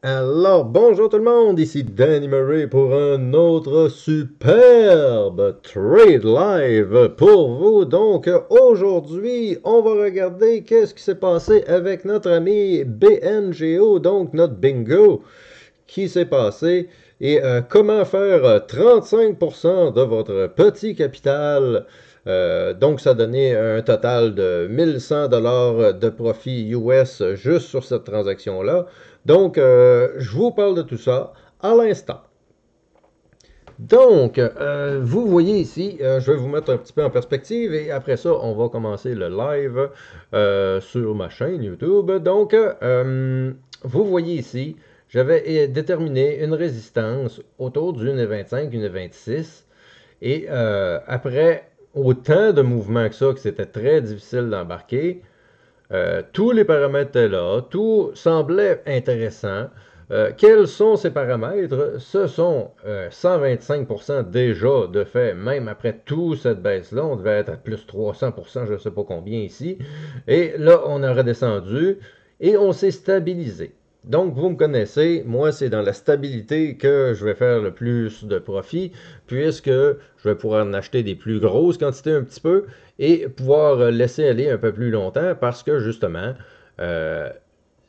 Alors, bonjour tout le monde, ici Danny Murray pour un autre superbe Trade Live pour vous. Donc, aujourd'hui, on va regarder qu'est-ce qui s'est passé avec notre ami BNGO, donc notre bingo, qui s'est passé et euh, comment faire 35% euh, de votre petit capital euh, donc, ça donnait un total de 1100 dollars de profit US juste sur cette transaction-là. Donc, euh, je vous parle de tout ça à l'instant. Donc, euh, vous voyez ici, je vais vous mettre un petit peu en perspective et après ça, on va commencer le live sur ma chaîne YouTube. Donc, vous voyez ici, j'avais déterminé une résistance autour d'une 25, une 26 et après autant de mouvements que ça, que c'était très difficile d'embarquer. Euh, tous les paramètres étaient là, tout semblait intéressant. Euh, quels sont ces paramètres? Ce sont 125% euh, déjà de fait, même après toute cette baisse-là, on devait être à plus 300%, je ne sais pas combien ici. Et là, on a redescendu et on s'est stabilisé. Donc, vous me connaissez, moi, c'est dans la stabilité que je vais faire le plus de profit, puisque je vais pouvoir en acheter des plus grosses quantités un petit peu et pouvoir euh, laisser aller un peu plus longtemps parce que, justement, euh,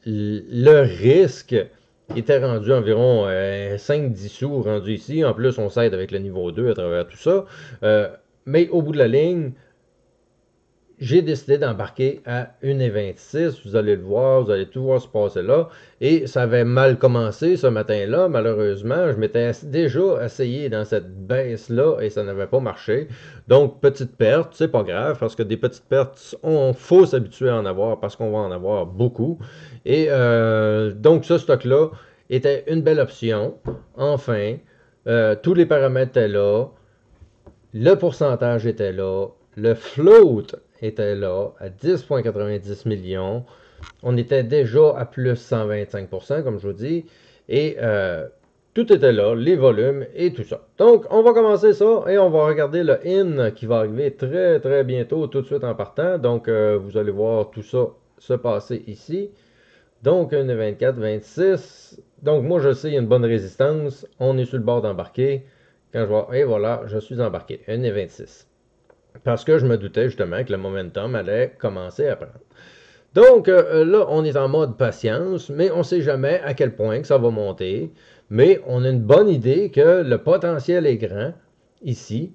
le risque était rendu environ 5-10 euh, sous rendu ici. En plus, on s'aide avec le niveau 2 à travers tout ça. mais au bout de la ligne, j'ai décidé d'embarquer à 1h26. Vous allez le voir, vous allez tout voir se passer là. Et ça avait mal commencé ce matin-là, malheureusement. Je m'étais déjà essayé dans cette baisse-là et ça n'avait pas marché. Donc, petite perte, c'est pas grave parce que des petites pertes, on faut s'habituer à en avoir parce qu'on va en avoir beaucoup. Et euh, donc, ce stock-là était une belle option. Enfin, euh, tous les paramètres étaient là. Le pourcentage était là. Le float était là, à 10,90 millions. On était déjà à plus 125 comme je vous dis. Et euh, tout était là, les volumes et tout ça. Donc, on va commencer ça et on va regarder le in qui va arriver très, très bientôt, tout de suite en partant. Donc, euh, vous allez voir tout ça se passer ici. Donc, e 24, 26. Donc, moi, je sais, y a une bonne résistance. On est sur le bord d'embarquer. Quand je vois, et voilà, je suis embarqué. 1.26. 26. Parce que je me doutais justement que le momentum allait commencer à prendre. Donc euh, là, on est en mode patience, mais on ne sait jamais à quel point que ça va monter. Mais on a une bonne idée que le potentiel est grand ici.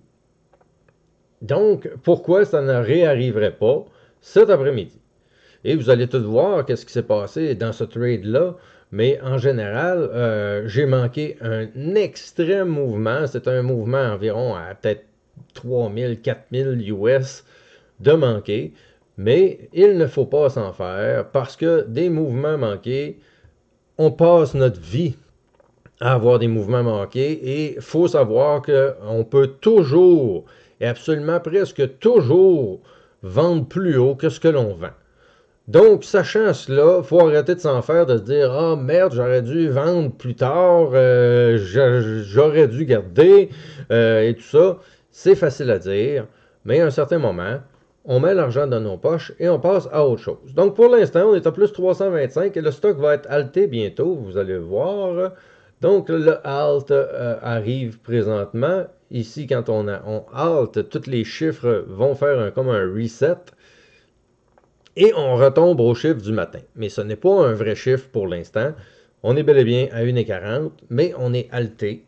Donc, pourquoi ça ne réarriverait pas cet après-midi? Et vous allez tout voir qu'est-ce qui s'est passé dans ce trade-là. Mais en général, euh, j'ai manqué un extrême mouvement. C'est un mouvement environ à peut-être 3000, 4000 US de manquer, mais il ne faut pas s'en faire parce que des mouvements manqués, on passe notre vie à avoir des mouvements manqués et il faut savoir qu'on peut toujours et absolument presque toujours vendre plus haut que ce que l'on vend. Donc, sachant cela, il faut arrêter de s'en faire, de se dire Ah merde, j'aurais dû vendre plus tard, euh, j'aurais dû garder euh, et tout ça. C'est facile à dire, mais à un certain moment, on met l'argent dans nos poches et on passe à autre chose. Donc pour l'instant, on est à plus 325 et le stock va être halté bientôt, vous allez voir. Donc le halt euh, arrive présentement. Ici, quand on, halte, on tous les chiffres vont faire un, comme un reset. Et on retombe au chiffre du matin. Mais ce n'est pas un vrai chiffre pour l'instant. On est bel et bien à 1,40, mais on est halté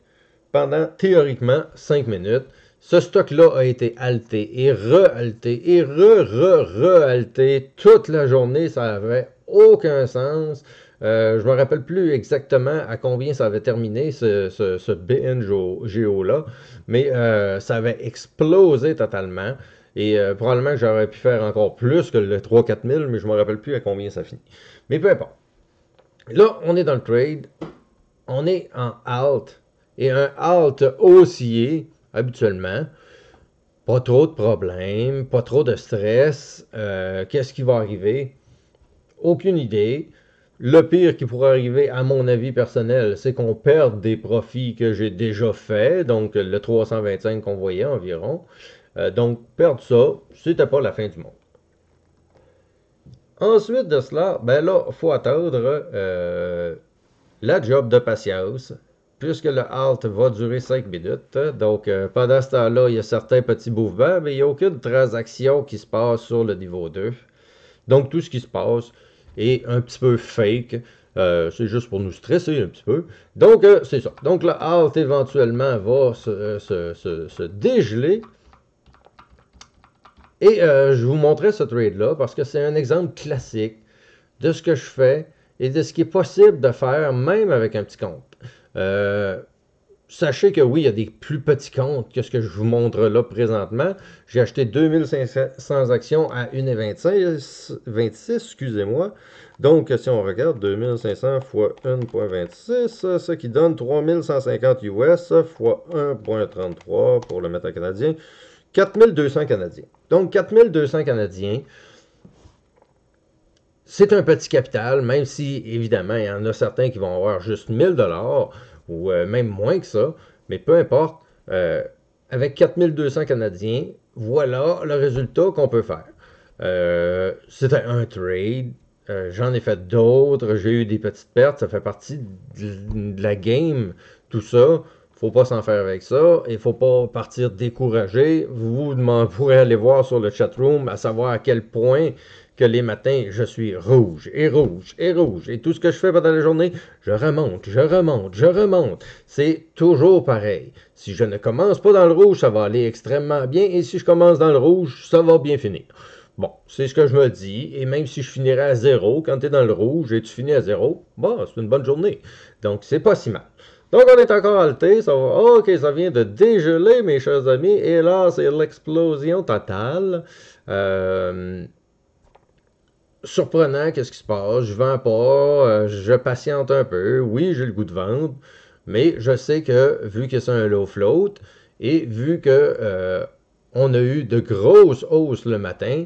pendant théoriquement 5 minutes. Ce stock-là a été halté et re-halté et re-re-re-halté toute la journée. Ça n'avait aucun sens. Euh, je ne me rappelle plus exactement à combien ça avait terminé, ce, ce, BNGO-là, mais euh, ça avait explosé totalement. Et euh, probablement que j'aurais pu faire encore plus que le 3-4 000, mais je ne me rappelle plus à combien ça finit. Mais peu importe. Là, on est dans le trade. On est en alt. Et un HALT haussier habituellement. Pas trop de problèmes, pas trop de stress. Euh, qu'est-ce qui va arriver? Aucune idée. Le pire qui pourrait arriver, à mon avis personnel, c'est qu'on perde des profits que j'ai déjà faits, donc le 325 qu'on voyait environ. Euh, donc, perdre ça, c'était pas la fin du monde. Ensuite de cela, ben là, il faut attendre euh, la job de patience puisque le halt va durer 5 minutes. Donc, euh, pendant ce temps-là, il y a certains petits mouvements, mais il n'y a aucune transaction qui se passe sur le niveau 2. Donc, tout ce qui se passe est un petit peu fake. Euh, c'est juste pour nous stresser un petit peu. Donc, euh, c'est ça. Donc, le halt éventuellement va se, dégeler. Et je vous montrerai ce trade-là parce que c'est un exemple classique de ce que je fais et de ce qui est possible de faire même avec un petit compte. Euh, sachez que oui, il y a des plus petits comptes que ce que je vous montre là présentement. J'ai acheté 2500 actions à 1,26, excusez-moi. Donc, si on regarde 2500 x 1,26, ce qui donne 3150 US x 1,33 pour le mettre canadien, 4200 canadiens. Donc, 4200 canadiens c'est un petit capital, même si, évidemment, il y en a certains qui vont avoir juste 1000 dollars ou euh, même moins que ça, mais peu importe, euh, avec 4200 Canadiens, voilà le résultat qu'on peut faire. Euh, C'était un trade, j'en ai fait d'autres, j'ai eu des petites pertes, ça fait partie de la game, tout ça. Faut pas s'en faire avec ça, il faut pas partir découragé. Vous, vous pourrez aller voir sur le chat room à savoir à quel point que les matins, je suis rouge et rouge et rouge. Et tout ce que je fais pendant la journée, je remonte, je remonte, je remonte. C'est toujours pareil. Si je ne commence pas dans le rouge, ça va aller extrêmement bien. Et si je commence dans le rouge, ça va bien finir. Bon, c'est ce que je me dis, et même si je finirais à zéro, quand tu es dans le rouge et tu finis à zéro, bon, bah, c'est une bonne journée. Donc, c'est pas si mal. Donc, on est encore halté, ça ok, ça vient de dégeler, mes chers amis, et là, c'est l'explosion totale. Euh, surprenant qu'est-ce qui se passe. Je vends pas, euh, je patiente un peu. Oui, j'ai le goût de vendre, mais je sais que vu que c'est un low float et vu que euh, on a eu de grosses hausses le matin,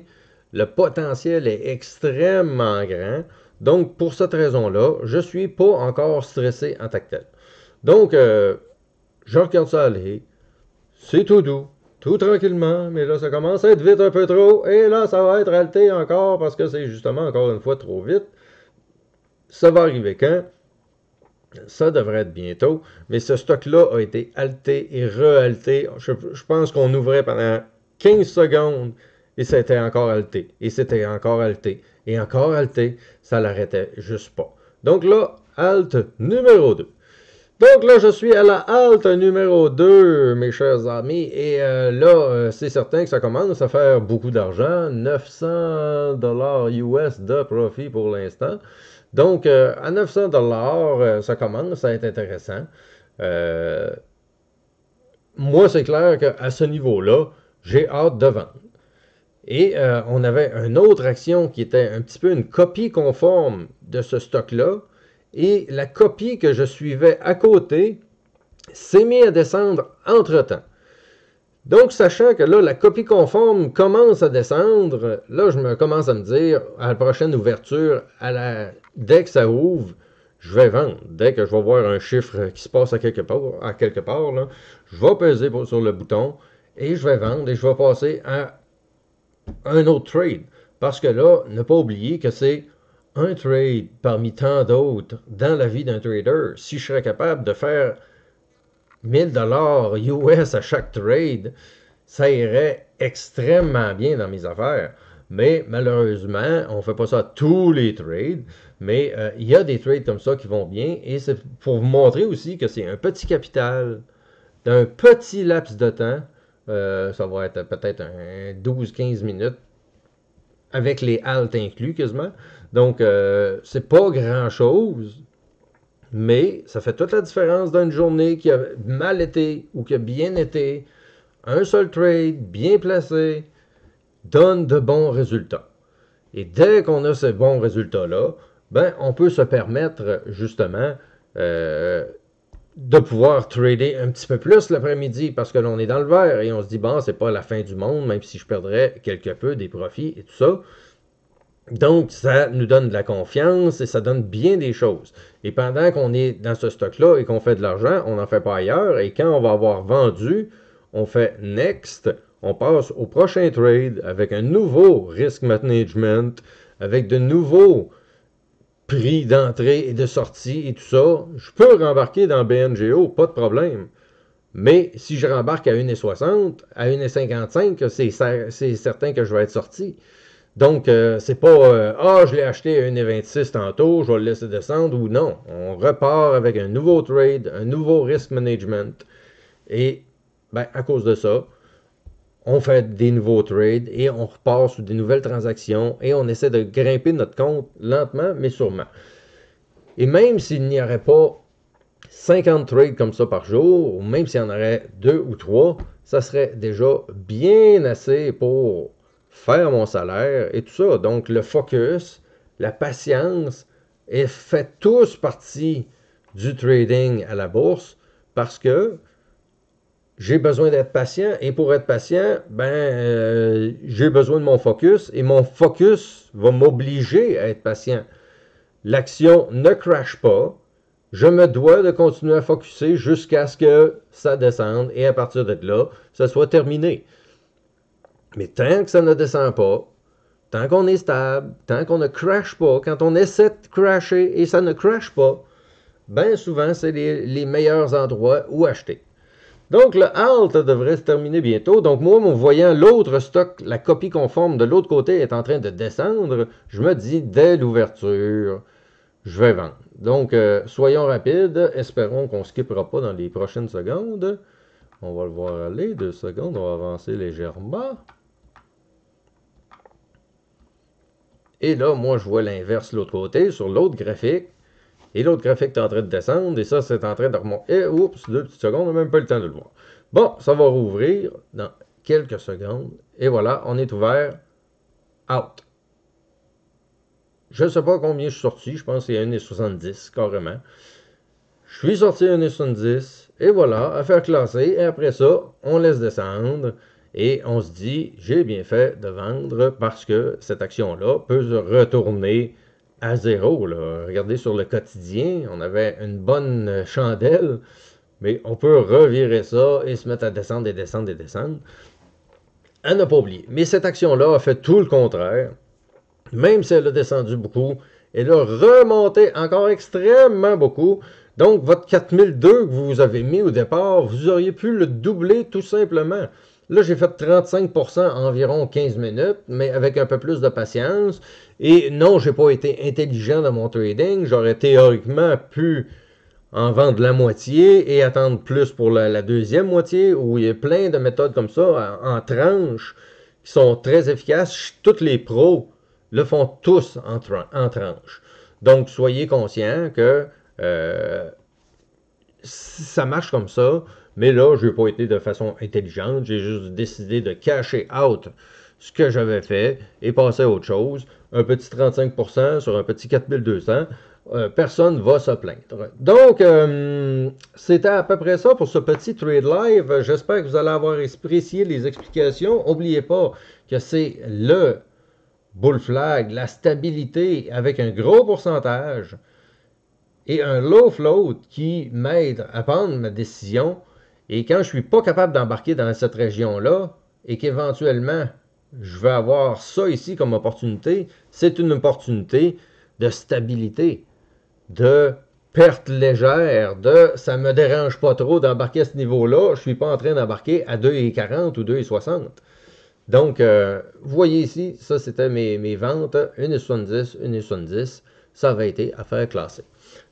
le potentiel est extrêmement grand. Donc, pour cette raison-là, je ne suis pas encore stressé en tactile. Donc, euh, je regarde ça aller. C'est tout doux tout tranquillement, mais là, ça commence à être vite un peu trop, et là, ça va être halté encore parce que c'est justement encore une fois trop vite. Ça va arriver quand? Ça devrait être bientôt, mais ce stock-là a été halté et re Je, pense qu'on ouvrait pendant 15 secondes et c'était encore halté, et c'était encore halté, et encore halté. Ça l'arrêtait juste pas. Donc là, halte numéro 2. Donc là, je suis à la halte numéro 2, mes chers amis. Et euh, là, euh, c'est certain que ça commence à faire beaucoup d'argent. 900 dollars US de profit pour l'instant. Donc, euh, à 900 dollars, ça commence à être intéressant. moi, c'est clair qu'à ce niveau-là, j'ai hâte de vendre. Et on avait une autre action qui était un petit peu une copie conforme de ce stock-là et la copie que je suivais à côté s'est mise à descendre entre-temps. Donc, sachant que là, la copie conforme commence à descendre, là, je me commence à me dire, à la prochaine ouverture, à la... dès que ça ouvre, je vais vendre. Dès que je vais voir un chiffre qui se passe à quelque part, à quelque part là, je vais peser sur le bouton et je vais vendre et je vais passer à un autre trade. Parce que là, ne pas oublier que c'est un trade parmi tant d'autres dans la vie d'un trader, si je serais capable de faire 1000 dollars US à chaque trade, ça irait extrêmement bien dans mes affaires. Mais malheureusement, on ne fait pas ça à tous les trades, mais euh, il y a des trades comme ça qui vont bien et c'est pour vous montrer aussi que c'est un petit capital d'un petit laps de temps. Euh, ça va être peut-être 12-15 minutes avec les haltes inclus quasiment. Donc, ce euh, c'est pas grand-chose, mais ça fait toute la différence d'une journée qui a mal été ou qui a bien été. Un seul trade bien placé donne de bons résultats. Et dès qu'on a ces bons résultats-là, ben, on peut se permettre justement euh, de pouvoir trader un petit peu plus l'après-midi parce que l'on est dans le vert et on se dit, bon, c'est pas la fin du monde, même si je perdrais quelque peu des profits et tout ça. Donc, ça nous donne de la confiance et ça donne bien des choses. Et pendant qu'on est dans ce stock-là et qu'on fait de l'argent, on n'en fait pas ailleurs. Et quand on va avoir vendu, on fait next, on passe au prochain trade avec un nouveau risk management, avec de nouveaux prix d'entrée et de sortie et tout ça. Je peux rembarquer dans BNGO, pas de problème. Mais si je rembarque à 1,60, à 1,55, c'est certain que je vais être sorti. Donc, euh, c'est pas euh, Ah, je l'ai acheté à 1,26 tantôt, je vais le laisser descendre ou non. On repart avec un nouveau trade, un nouveau risk management. Et ben, à cause de ça, on fait des nouveaux trades et on repart sur des nouvelles transactions et on essaie de grimper notre compte lentement mais sûrement. Et même s'il n'y aurait pas 50 trades comme ça par jour, ou même s'il y en aurait deux ou trois, ça serait déjà bien assez pour faire mon salaire et tout ça. Donc, le focus, la patience, et fait tous partie du trading à la bourse parce que j'ai besoin d'être patient et pour être patient, ben, euh, j'ai besoin de mon focus et mon focus va m'obliger à être patient. L'action ne crache pas. Je me dois de continuer à focuser jusqu'à ce que ça descende et à partir de là, ça soit terminé. Mais tant que ça ne descend pas, tant qu'on est stable, tant qu'on ne crache pas, quand on essaie de crasher et ça ne crache pas, bien souvent, c'est les, meilleurs endroits où acheter. Donc, le halt devrait se terminer bientôt. Donc, moi, en voyant l'autre stock, la copie conforme de l'autre côté est en train de descendre, je me dis, dès l'ouverture, je vais vendre. Donc, euh, soyons rapides. Espérons qu'on ne skippera pas dans les prochaines secondes. On va le voir aller. Deux secondes. On va avancer légèrement. Et là, moi, je vois l'inverse de l'autre côté, sur l'autre graphique. Et l'autre graphique est en train de descendre, et ça, c'est en train de remonter. Et, eh, oups, deux petites secondes, on n'a même pas le temps de le voir. Bon, ça va rouvrir dans quelques secondes. Et voilà, on est ouvert. Out. Je ne sais pas combien je suis sorti, je pense qu'il y a 1,70 carrément. Je suis sorti à 1,70 et voilà, affaire classée. Et après ça, on laisse descendre. Et on se dit, j'ai bien fait de vendre parce que cette action-là peut se retourner à zéro. Regardez sur le quotidien, on avait une bonne chandelle, mais on peut revirer ça et se mettre à descendre et descendre et descendre. À n'a pas oublié. Mais cette action-là a fait tout le contraire. Même si elle a descendu beaucoup, elle a remonté encore extrêmement beaucoup. Donc, votre 4002 que vous avez mis au départ, vous auriez pu le doubler tout simplement. Là, j'ai fait 35% environ 15 minutes, mais avec un peu plus de patience. Et non, j'ai pas été intelligent dans mon trading. J'aurais théoriquement pu en vendre la moitié et attendre plus pour la, deuxième moitié, où il y a plein de méthodes comme ça, en, tranches, qui sont très efficaces. Toutes les pros le font tous en, tranches. Donc, soyez conscient que euh, ça marche comme ça, mais là, je n'ai pas été de façon intelligente. J'ai juste décidé de cacher out ce que j'avais fait et passer à autre chose. Un petit 35% sur un petit 4200. personne euh, personne va se plaindre. Donc, euh, c'était à peu près ça pour ce petit trade live. J'espère que vous allez avoir apprécié les explications. N'oubliez pas que c'est le bull flag, la stabilité avec un gros pourcentage et un low float qui m'aide à prendre ma décision. Et quand je ne suis pas capable d'embarquer dans cette région-là, et qu'éventuellement je vais avoir ça ici comme opportunité, c'est une opportunité de stabilité, de perte légère, de ça me dérange pas trop d'embarquer à ce niveau-là, je ne suis pas en train d'embarquer à 2,40 ou 2,60. Donc, euh, vous voyez ici, ça c'était mes, mes ventes, 1,70, 1,70 ça avait été faire classer.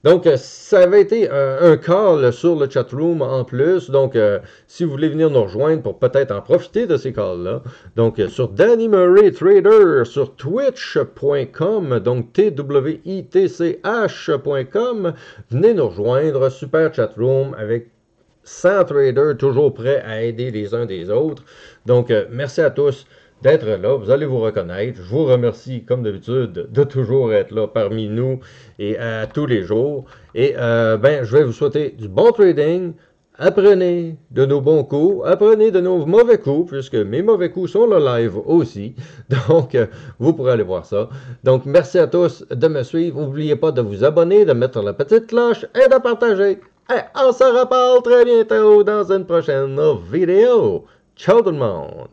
Donc, euh, ça avait été euh, un, call sur le chat room en plus. Donc, euh, si vous voulez venir nous rejoindre pour peut-être en profiter de ces calls-là, donc sur Danny Murray Trader, sur twitch.com, donc hcom venez nous rejoindre, super chat room avec 100 traders toujours prêts à aider les uns des autres. Donc, merci à tous d'être là. Vous allez vous reconnaître. Je vous remercie, comme d'habitude, de toujours être là parmi nous et à tous les jours. Et euh, ben, je vais vous souhaiter du bon trading. Apprenez de nos bons coups, apprenez de nos mauvais coups, puisque mes mauvais coups sont le live aussi. Donc, euh, vous pourrez aller voir ça. Donc, merci à tous de me suivre. N'oubliez pas de vous abonner, de mettre la petite cloche et de partager. Et on se reparle très bientôt dans une prochaine vidéo. Ciao tout le monde!